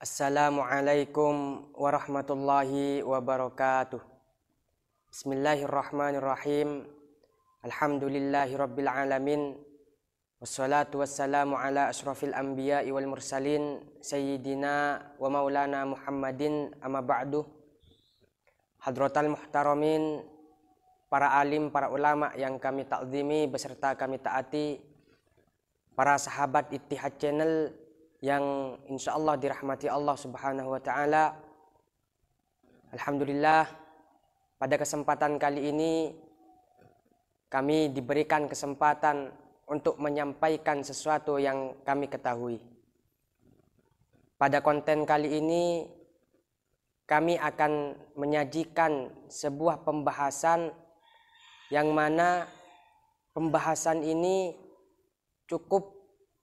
Assalamualaikum warahmatullahi wabarakatuh. Bismillahirrahmanirrahim. Alhamdulillahi rabbil alamin. Wassalatu wassalamu ala ashrafil anbiya wal mursalin sayyidina wa maulana Muhammadin amma ba'du. Hadratal muhtaramin, para alim, para ulama yang kami takzimi beserta kami taati, para sahabat Ittihad Channel yang insya Allah dirahmati Allah Subhanahu wa Ta'ala. Alhamdulillah, pada kesempatan kali ini kami diberikan kesempatan untuk menyampaikan sesuatu yang kami ketahui. Pada konten kali ini, kami akan menyajikan sebuah pembahasan yang mana pembahasan ini cukup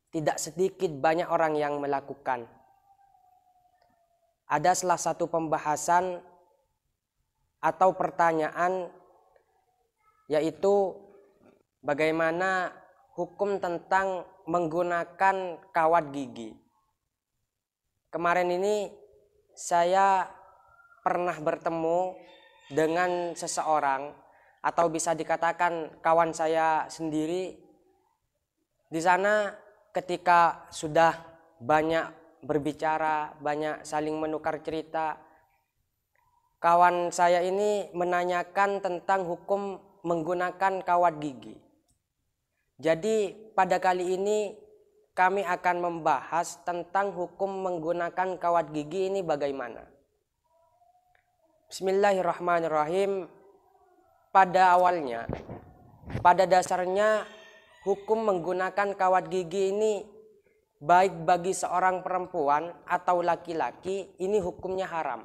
tidak sedikit banyak orang yang melakukan. Ada salah satu pembahasan atau pertanyaan yaitu bagaimana hukum tentang menggunakan kawat gigi. Kemarin ini saya pernah bertemu dengan seseorang atau bisa dikatakan kawan saya sendiri di sana ketika sudah banyak berbicara, banyak saling menukar cerita, kawan saya ini menanyakan tentang hukum menggunakan kawat gigi. Jadi pada kali ini kami akan membahas tentang hukum menggunakan kawat gigi ini bagaimana. Bismillahirrahmanirrahim. Pada awalnya, pada dasarnya hukum menggunakan kawat gigi ini baik bagi seorang perempuan atau laki-laki ini hukumnya haram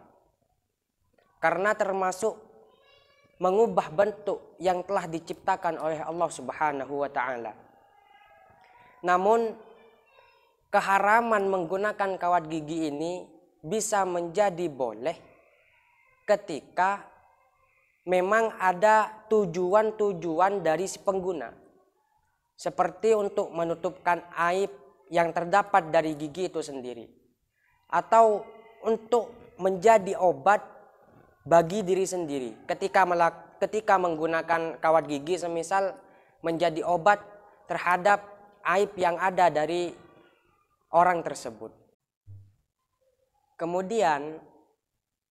karena termasuk mengubah bentuk yang telah diciptakan oleh Allah Subhanahu wa taala. Namun keharaman menggunakan kawat gigi ini bisa menjadi boleh ketika memang ada tujuan-tujuan dari si pengguna seperti untuk menutupkan aib yang terdapat dari gigi itu sendiri, atau untuk menjadi obat bagi diri sendiri ketika melak ketika menggunakan kawat gigi semisal menjadi obat terhadap aib yang ada dari orang tersebut. Kemudian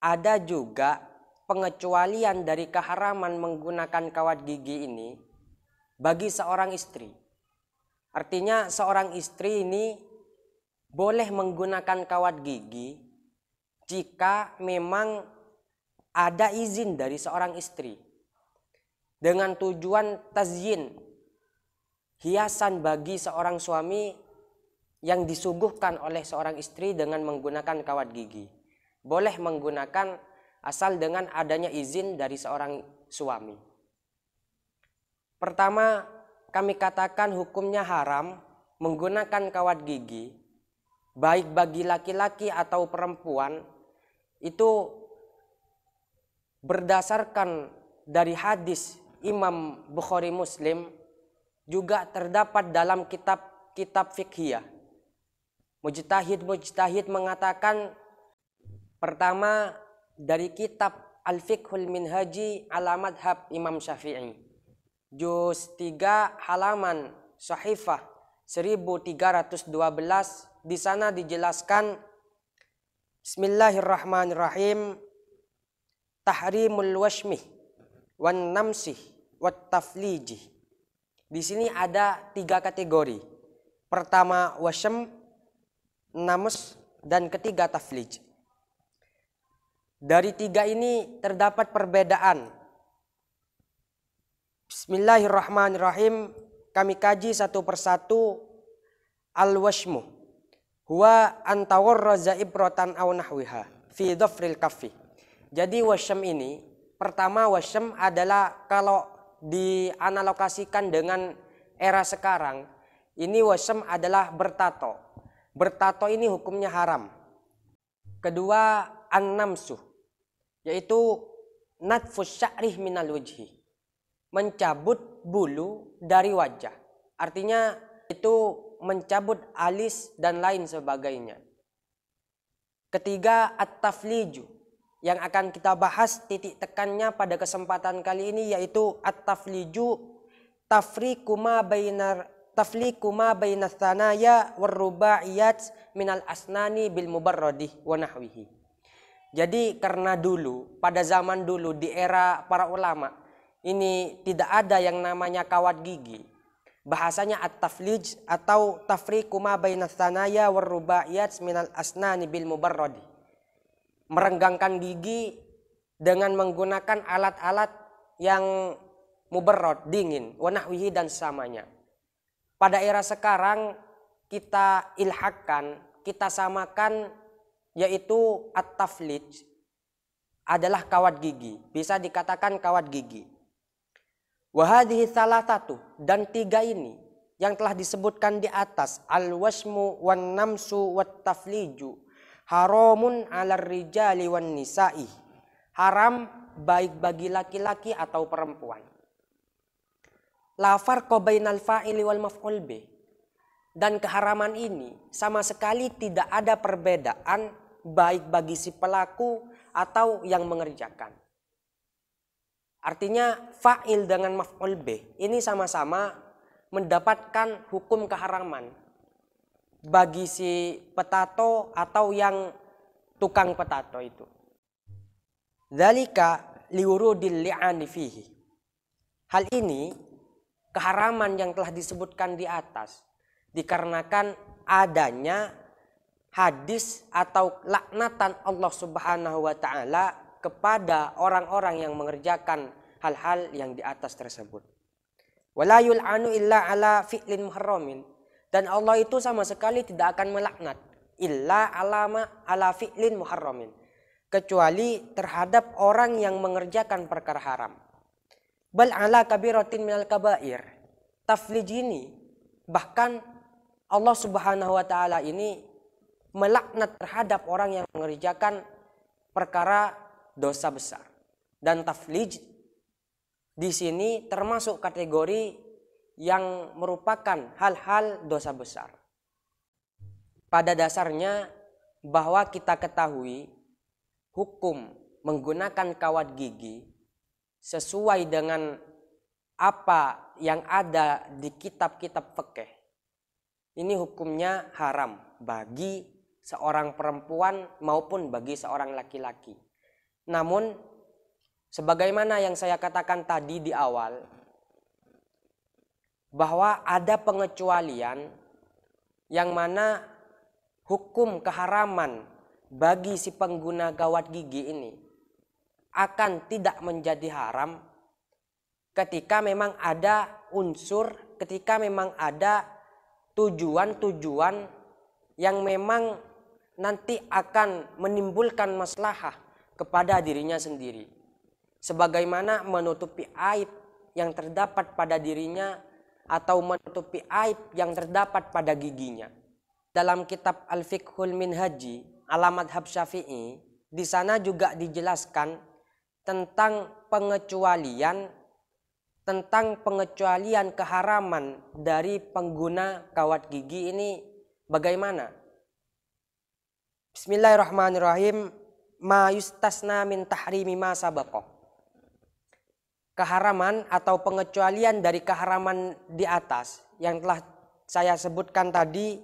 ada juga pengecualian dari keharaman menggunakan kawat gigi ini bagi seorang istri Artinya seorang istri ini boleh menggunakan kawat gigi jika memang ada izin dari seorang istri dengan tujuan tazyin hiasan bagi seorang suami yang disuguhkan oleh seorang istri dengan menggunakan kawat gigi boleh menggunakan asal dengan adanya izin dari seorang suami pertama kami katakan hukumnya haram menggunakan kawat gigi, baik bagi laki-laki atau perempuan, itu berdasarkan dari hadis Imam Bukhari Muslim juga terdapat dalam kitab-kitab fikhiyah. Mujtahid-mujtahid mengatakan pertama dari kitab Al-Fiqhul Minhaji hab Imam Syafi'i juz 3 halaman Sahifah 1312 di sana dijelaskan Bismillahirrahmanirrahim tahrimul washmi wan namsih wat tafliji. Di sini ada tiga kategori. Pertama wasem, namus, dan ketiga taflij. Dari tiga ini terdapat perbedaan Bismillahirrahmanirrahim. Kami kaji satu persatu al-washmu. Huwa antawarraza rotan aw nahwiha fi dhafril kafi. Jadi washam ini pertama washam adalah kalau dianalokasikan dengan era sekarang ini washam adalah bertato. Bertato ini hukumnya haram. Kedua an-namsuh yaitu natfus sya'rih minal wajhi mencabut bulu dari wajah. Artinya itu mencabut alis dan lain sebagainya. Ketiga, at-tafliju yang akan kita bahas titik tekannya pada kesempatan kali ini yaitu at-tafliju Tafrikuma bainar tafliquma bainas tsanaya war minal asnani bil mubarradi wa nahwihi. Jadi karena dulu pada zaman dulu di era para ulama ini tidak ada yang namanya kawat gigi. Bahasanya at-taflij atau tafriqu ma bainas sanaya warrubaiyat minal asnani bil mubarrad. Merenggangkan gigi dengan menggunakan alat-alat yang mubarrad, dingin, wanahwihi dan samanya. Pada era sekarang kita ilhakkan, kita samakan yaitu at-taflij adalah kawat gigi. Bisa dikatakan kawat gigi. Wahadihi salah satu dan tiga ini yang telah disebutkan di atas al-wasmu wan namsu wat tafliju haramun ala rijali wan nisa'i haram baik bagi laki-laki atau perempuan la farqa bainal fa'ili wal maf'ul bi dan keharaman ini sama sekali tidak ada perbedaan baik bagi si pelaku atau yang mengerjakan Artinya fa'il dengan maf'ul bih ini sama-sama mendapatkan hukum keharaman bagi si petato atau yang tukang petato itu. Zalika liurudil li'ani fihi. Hal ini keharaman yang telah disebutkan di atas dikarenakan adanya hadis atau laknatan Allah Subhanahu wa taala kepada orang-orang yang mengerjakan hal-hal yang di atas tersebut. Walayul anu illa ala fi'lin muharramin. Dan Allah itu sama sekali tidak akan melaknat illa alama ala fi'lin muharramin. Kecuali terhadap orang yang mengerjakan perkara haram. Bal ala kabiratin minal kabair. Taflijini. Bahkan Allah subhanahu wa ta'ala ini melaknat terhadap orang yang mengerjakan perkara dosa besar. Dan taflij di sini termasuk kategori yang merupakan hal-hal dosa besar. Pada dasarnya bahwa kita ketahui hukum menggunakan kawat gigi sesuai dengan apa yang ada di kitab-kitab fikih. Ini hukumnya haram bagi seorang perempuan maupun bagi seorang laki-laki. Namun sebagaimana yang saya katakan tadi di awal bahwa ada pengecualian yang mana hukum keharaman bagi si pengguna gawat gigi ini akan tidak menjadi haram ketika memang ada unsur, ketika memang ada tujuan-tujuan yang memang nanti akan menimbulkan masalah kepada dirinya sendiri. Sebagaimana menutupi aib yang terdapat pada dirinya atau menutupi aib yang terdapat pada giginya. Dalam kitab Al-Fiqhul Minhaji, alamat Hab Syafi'i, di sana juga dijelaskan tentang pengecualian tentang pengecualian keharaman dari pengguna kawat gigi ini bagaimana? Bismillahirrahmanirrahim ma yustasna min tahrimi ma sabako. Keharaman atau pengecualian dari keharaman di atas yang telah saya sebutkan tadi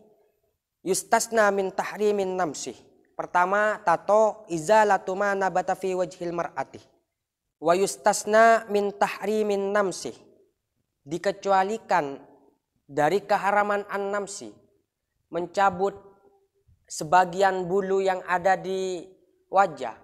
yustasna min tahrimin namsih. Pertama, tato izalatu ma nabata fi wajhil mar'ati. Wa yustasna min tahrimin namsih. Dikecualikan dari keharaman an-namsi. Mencabut sebagian bulu yang ada di wajah.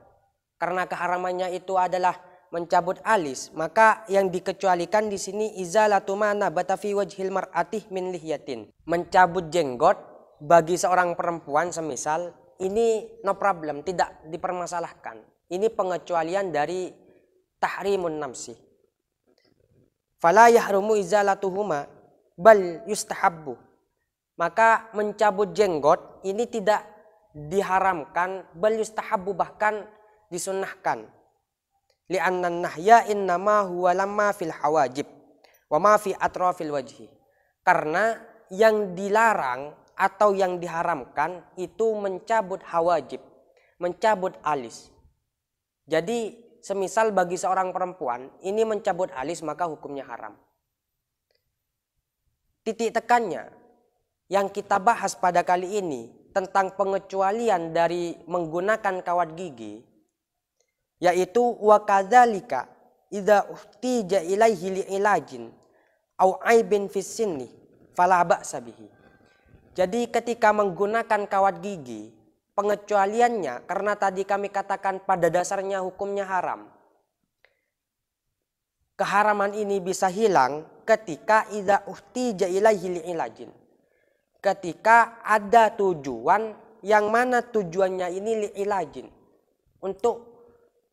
Karena keharamannya itu adalah mencabut alis, maka yang dikecualikan di sini izalatu mana batafi wajhil mar'atih min lihyatin. Mencabut jenggot bagi seorang perempuan semisal ini no problem, tidak dipermasalahkan. Ini pengecualian dari tahrimun namsi. Fala yahrumu izalatuhuma bal yustahabbu. Maka mencabut jenggot ini tidak diharamkan bal yustahabbu bahkan disunnahkan anna nahya innama huwa lamma fil hawajib wa ma fi atrafil wajhi karena yang dilarang atau yang diharamkan itu mencabut hawajib mencabut alis jadi semisal bagi seorang perempuan ini mencabut alis maka hukumnya haram. Titik tekannya yang kita bahas pada kali ini tentang pengecualian dari menggunakan kawat gigi yaitu wa kadzalika idza uhtija ilaihi liilajin au aibin fis sinni fala ba'sa bihi. Jadi ketika menggunakan kawat gigi pengecualiannya karena tadi kami katakan pada dasarnya hukumnya haram. Keharaman ini bisa hilang ketika idza uhtija ilaihi liilajin ketika ada tujuan yang mana tujuannya ini liilajin untuk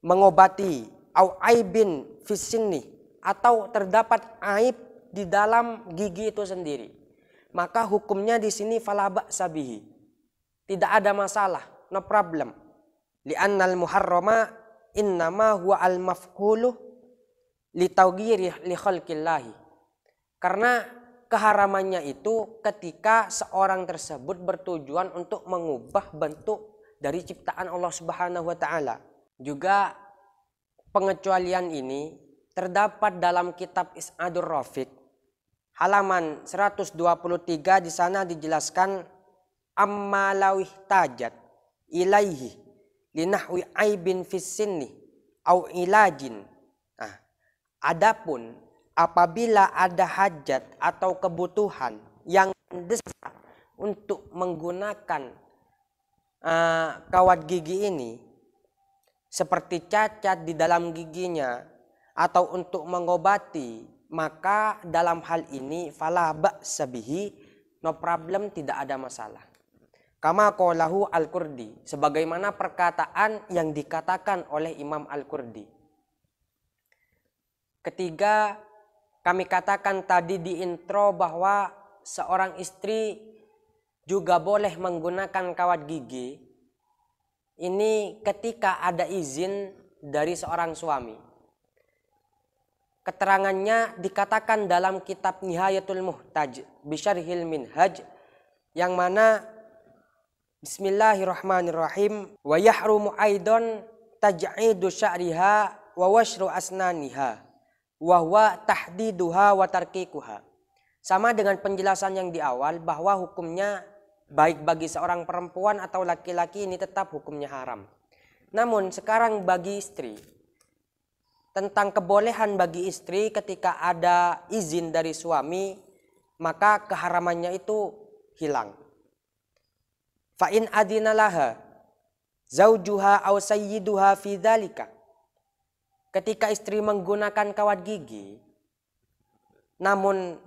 mengobati au aibin fisini atau terdapat aib di dalam gigi itu sendiri maka hukumnya di sini falabak sabihi tidak ada masalah no problem li li'annal muharrama innama huwa al mafhulu li li karena keharamannya itu ketika seorang tersebut bertujuan untuk mengubah bentuk dari ciptaan Allah Subhanahu wa taala. Juga pengecualian ini terdapat dalam kitab Is'adur Rafiq halaman 123 di sana dijelaskan ammalawih tajat ilaihi linahwi aibin sinni au ilajin. Nah, adapun apabila ada hajat atau kebutuhan yang mendesak untuk menggunakan uh, kawat gigi ini seperti cacat di dalam giginya atau untuk mengobati maka dalam hal ini falah sabihi, no problem tidak ada masalah kama qalahu al Qurdi, sebagaimana perkataan yang dikatakan oleh Imam al Qurdi ketiga kami katakan tadi di intro bahwa seorang istri juga boleh menggunakan kawat gigi ini ketika ada izin dari seorang suami. Keterangannya dikatakan dalam kitab Nihayatul Muhtaj Bisharhil Minhaj yang mana Bismillahirrahmanirrahim wa yahrumu aidon taj'idu sya'riha wa washru asnaniha wahwa tahdiduha watarki kuha Sama dengan penjelasan yang di awal bahwa hukumnya baik bagi seorang perempuan atau laki-laki ini tetap hukumnya haram. Namun sekarang bagi istri tentang kebolehan bagi istri ketika ada izin dari suami maka keharamannya itu hilang. Fa'in adinalaha zaujuha au sayyiduha fi ketika istri menggunakan kawat gigi, namun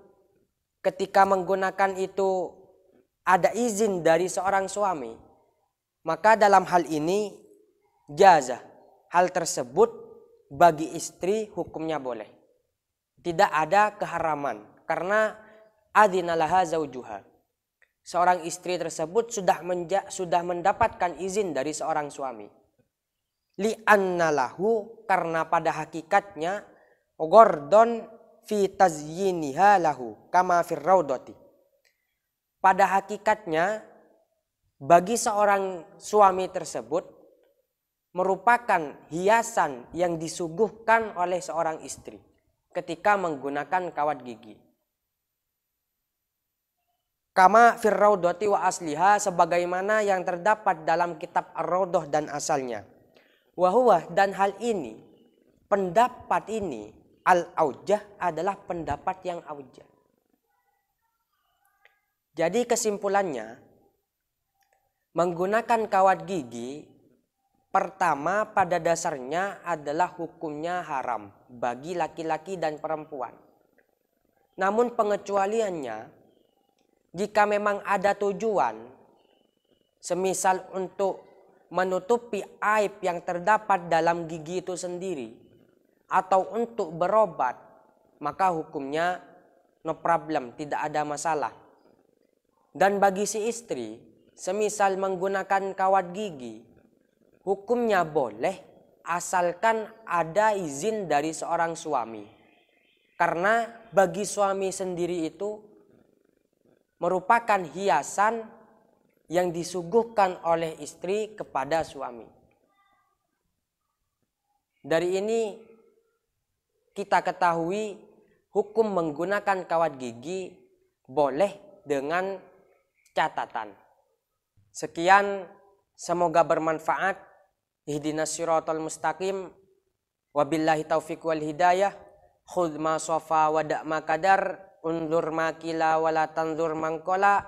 ketika menggunakan itu ada izin dari seorang suami, maka dalam hal ini jazah hal tersebut bagi istri hukumnya boleh. Tidak ada keharaman karena adinalaha zaujuha. Seorang istri tersebut sudah sudah mendapatkan izin dari seorang suami. Li annalahu karena pada hakikatnya gordon fi tazyiniha lahu kama firraudati pada hakikatnya bagi seorang suami tersebut merupakan hiasan yang disuguhkan oleh seorang istri ketika menggunakan kawat gigi kama firraudati wa asliha sebagaimana yang terdapat dalam kitab ar dan asalnya Wahuwa dan hal ini, pendapat ini, al-aujah adalah pendapat yang aujah. Jadi kesimpulannya, menggunakan kawat gigi pertama pada dasarnya adalah hukumnya haram bagi laki-laki dan perempuan. Namun pengecualiannya, jika memang ada tujuan, semisal untuk menutupi aib yang terdapat dalam gigi itu sendiri atau untuk berobat maka hukumnya no problem tidak ada masalah dan bagi si istri semisal menggunakan kawat gigi hukumnya boleh asalkan ada izin dari seorang suami karena bagi suami sendiri itu merupakan hiasan yang disuguhkan oleh istri kepada suami. Dari ini kita ketahui hukum menggunakan kawat gigi boleh dengan catatan. Sekian, semoga bermanfaat. Ihdinas siratal mustaqim. Wabillahi taufiq wal hidayah. Khudma sofa wadak makadar. Undur makila wala tanzur mangkola